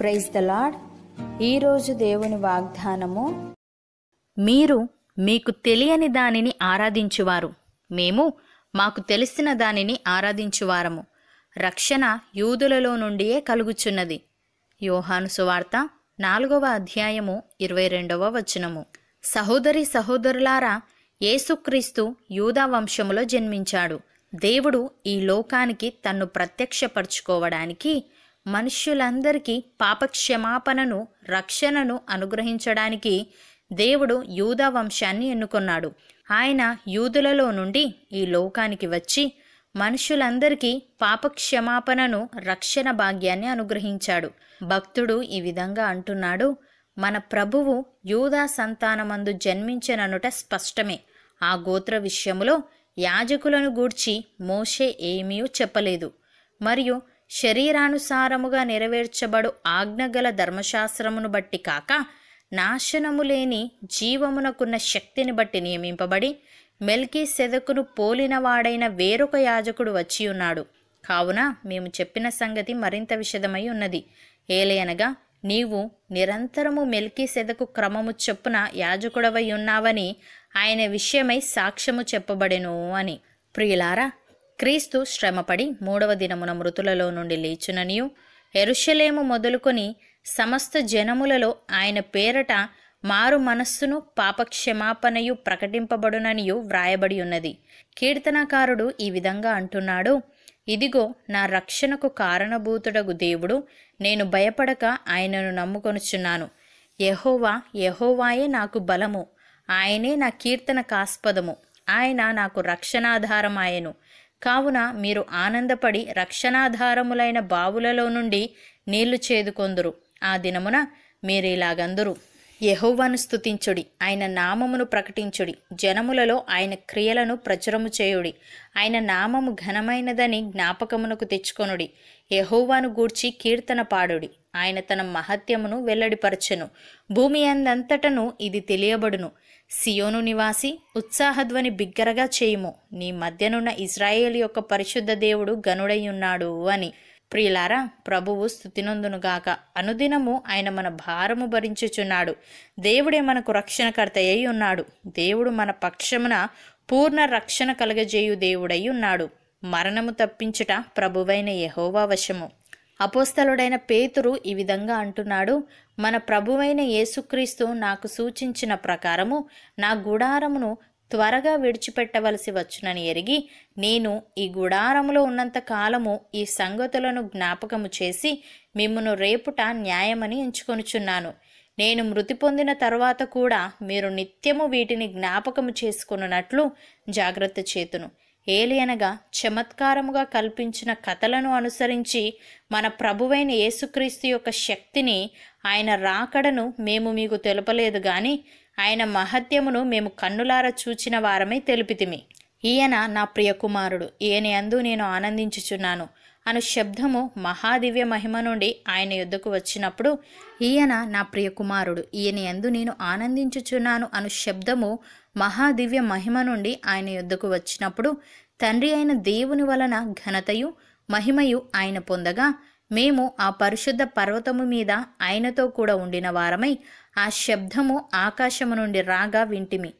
praise the lord ఈరోజు దేవుని వాగ్దానము మీరు మీకు తెలియని దానిని ఆరాధించువారు మేము మాకు తెలిసిన దానిని ఆరాధించువారము రక్షణ యూదులలో నుండియే కలుగుచున్నది యోహాను సువార్త నాలుగవ అధ్యాయము ఇరవై రెండవ వచనము సహోదరి సహోదరులారా యేసుక్రీస్తు యూదా వంశములో జన్మించాడు దేవుడు ఈ లోకానికి తన్ను ప్రత్యక్షపరచుకోవడానికి మనుష్యులందరికీ పాపక్షమాపణను రక్షణను అనుగ్రహించడానికి దేవుడు యూదా వంశాన్ని ఎన్నుకున్నాడు ఆయన యూదులలో నుండి ఈ లోకానికి వచ్చి మనుషులందరికీ పాపక్షమాపణను రక్షణ భాగ్యాన్ని అనుగ్రహించాడు భక్తుడు ఈ విధంగా అంటున్నాడు మన ప్రభువు యూదా సంతానమందు జన్మించననుట స్పష్టమే ఆ గోత్ర విషయములో యాజకులను గూర్చి మోషే ఏమీ చెప్పలేదు మరియు శరీరానుసారముగా నెరవేర్చబడు ఆజ్ఞగల ధర్మశాస్త్రమును బట్టి కాక నాశనము లేని జీవమునకున్న శక్తిని బట్టి నియమింపబడి మెల్కీ సెదకును పోలినవాడైన వేరొక యాజకుడు వచ్చి ఉన్నాడు కావున మేము చెప్పిన సంగతి మరింత విషదమై ఉన్నది ఏలయనగా నీవు నిరంతరము మెల్కీ సెదకు క్రమము చొప్పున యాజకుడవై ఉన్నావని ఆయన విషయమై సాక్ష్యము చెప్పబడెను అని ప్రియులారా క్రీస్తు శ్రమపడి మూడవ దినమున మృతులలో నుండి లేచుననియు ఎరుషలేము మొదలుకొని సమస్త జనములలో ఆయన పేరట మారు మనస్సును పాపక్షమాపణయు ప్రకటింపబడుననియు వ్రాయబడి ఉన్నది కీర్తనకారుడు ఈ విధంగా అంటున్నాడు ఇదిగో నా రక్షణకు కారణభూతుడగు దేవుడు నేను భయపడక ఆయనను నమ్ముకొనుచున్నాను యహోవా యహోవాయే నాకు బలము ఆయనే నా కీర్తన కాస్పదము ఆయన నాకు రక్షణాధారమాయను కావున మీరు ఆనందపడి రక్షణాధారములైన బావులలో నుండి నీళ్లు చేదుకొందురు ఆ దినమున మీరిలాగందురు యహోవాను స్థుతించుడి ఆయన నామమును ప్రకటించుడి జనములలో ఆయన క్రియలను ప్రచురము చేయుడి ఆయన నామము ఘనమైనదని జ్ఞాపకమునకు తెచ్చుకొనుడి యహోవాను గూర్చి కీర్తన పాడుడి ఆయన తన మహత్యమును వెల్లడిపరచెను భూమి అందంతటను ఇది తెలియబడును సియోను నివాసి ఉత్సాహధ్వని బిగ్గరగా చేయుము నీ మధ్యనున్న ఇజ్రాయేల్ యొక్క పరిశుద్ధ దేవుడు గనుడై ఉన్నాడు అని ప్రియులారా ప్రభువు స్థుతినందునుగాక అనుదినము ఆయన మన భారము భరించుచున్నాడు దేవుడే మనకు రక్షణకర్త అయి ఉన్నాడు దేవుడు మన పక్షమున పూర్ణ రక్షణ కలగజేయు దేవుడై ఉన్నాడు మరణము తప్పించుట ప్రభువైన యహోవా వశము అపోస్తలుడైన పేతురు ఈ విధంగా అంటున్నాడు మన ప్రభువైన యేసుక్రీస్తు నాకు సూచించిన ప్రకారము నా గుడారమును త్వరగా విడిచిపెట్టవలసి వచ్చునని ఎరిగి నేను ఈ గుడారములో ఉన్నంత కాలము ఈ సంగతులను జ్ఞాపకము చేసి మిమ్మను రేపుట న్యాయమని ఎంచుకొనుచున్నాను నేను మృతి పొందిన తర్వాత కూడా మీరు నిత్యము వీటిని జ్ఞాపకము చేసుకున్నట్లు జాగ్రత్త చేతును ఏలియనగా చమత్కారముగా కల్పించిన కథలను అనుసరించి మన ప్రభువైన యేసుక్రీస్తు యొక్క శక్తిని ఆయన రాకడను మేము మీకు తెలపలేదు కానీ ఆయన మహత్యమును మేము కన్నులార చూచిన వారమై తెలుపితిమి ఈయన నా ప్రియకుమారుడు ఈయన యందు నేను ఆనందించుచున్నాను అను శబ్దము మహాదివ్య మహిమ నుండి ఆయన యుద్ధకు వచ్చినప్పుడు ఈయన నా ప్రియకుమారుడు ఈయన ఎందు నేను ఆనందించుచున్నాను అను శబ్దము మహాదివ్య మహిమ నుండి ఆయన యుద్ధకు వచ్చినప్పుడు తండ్రి అయిన దేవుని వలన ఘనతయు మహిమయు ఆయన పొందగా మేము ఆ పరిశుద్ధ పర్వతము మీద ఆయనతో కూడా ఉండిన వారమై ఆ శబ్దము ఆకాశము నుండి రాగా వింటిమి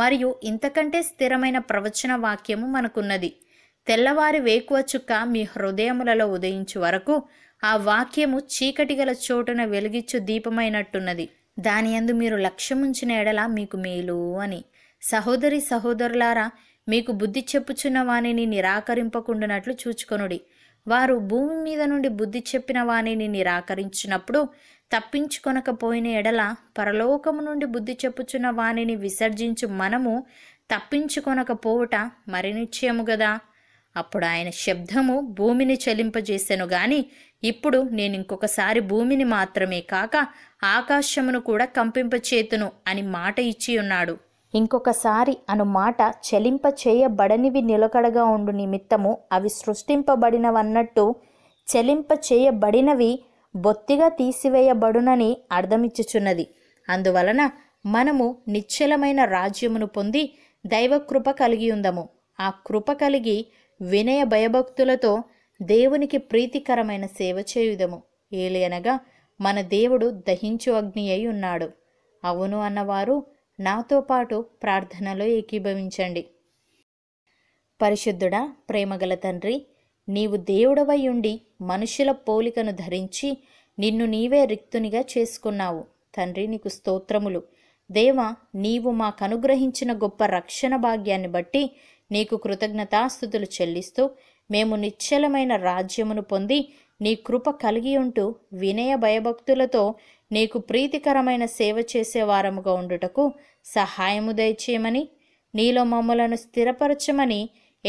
మరియు ఇంతకంటే స్థిరమైన ప్రవచన వాక్యము మనకున్నది తెల్లవారి వేకువ చుక్క మీ హృదయములలో ఉదయించు వరకు ఆ వాక్యము చీకటి గల చోటున వెలిగిచ్చు దీపమైనట్టున్నది దాని అందు మీరు లక్ష్యముంచిన ఎడల మీకు మేలు అని సహోదరి సహోదరులారా మీకు బుద్ధి చెప్పుచున్న వాణిని నిరాకరింపకుండానట్లు చూచుకొనుడి వారు భూమి మీద నుండి బుద్ధి చెప్పిన వాణిని నిరాకరించినప్పుడు తప్పించుకొనకపోయిన ఎడల పరలోకము నుండి బుద్ధి చెప్పుచున్న వాణిని విసర్జించు మనము తప్పించుకొనకపోవుట మరి నిశ్చయము గదా అప్పుడు ఆయన శబ్దము భూమిని చలింపజేసెను గాని ఇప్పుడు నేను ఇంకొకసారి భూమిని మాత్రమే కాక ఆకాశమును కూడా కంపింపచేతును అని మాట ఇచ్చి ఉన్నాడు ఇంకొకసారి అను మాట చెలింప చేయబడనివి నిలకడగా ఉండు నిమిత్తము అవి సృష్టింపబడినవన్నట్టు చెలింప చేయబడినవి బొత్తిగా తీసివేయబడునని అర్థమిచ్చుచున్నది అందువలన మనము నిశ్చలమైన రాజ్యమును పొంది దైవకృప కలిగి ఉందము ఆ కృప కలిగి వినయ భయభక్తులతో దేవునికి ప్రీతికరమైన సేవ చేయుదము అనగా మన దేవుడు దహించు అగ్ని అయి ఉన్నాడు అవును అన్నవారు నాతో పాటు ప్రార్థనలో ఏకీభవించండి పరిశుద్ధుడా ప్రేమగల తండ్రి నీవు దేవుడవై ఉండి మనుషుల పోలికను ధరించి నిన్ను నీవే రిక్తునిగా చేసుకున్నావు తండ్రి నీకు స్తోత్రములు దేవ నీవు మాకు అనుగ్రహించిన గొప్ప రక్షణ భాగ్యాన్ని బట్టి నీకు కృతజ్ఞతాస్థుతులు చెల్లిస్తూ మేము నిశ్చలమైన రాజ్యమును పొంది నీ కృప కలిగి ఉంటూ వినయ భయభక్తులతో నీకు ప్రీతికరమైన సేవ చేసే వారముగా ఉండుటకు సహాయము దయచేయమని నీలో మమ్మలను స్థిరపరచమని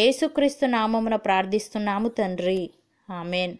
యేసుక్రీస్తు నామమున ప్రార్థిస్తున్నాము తండ్రి ఆమెన్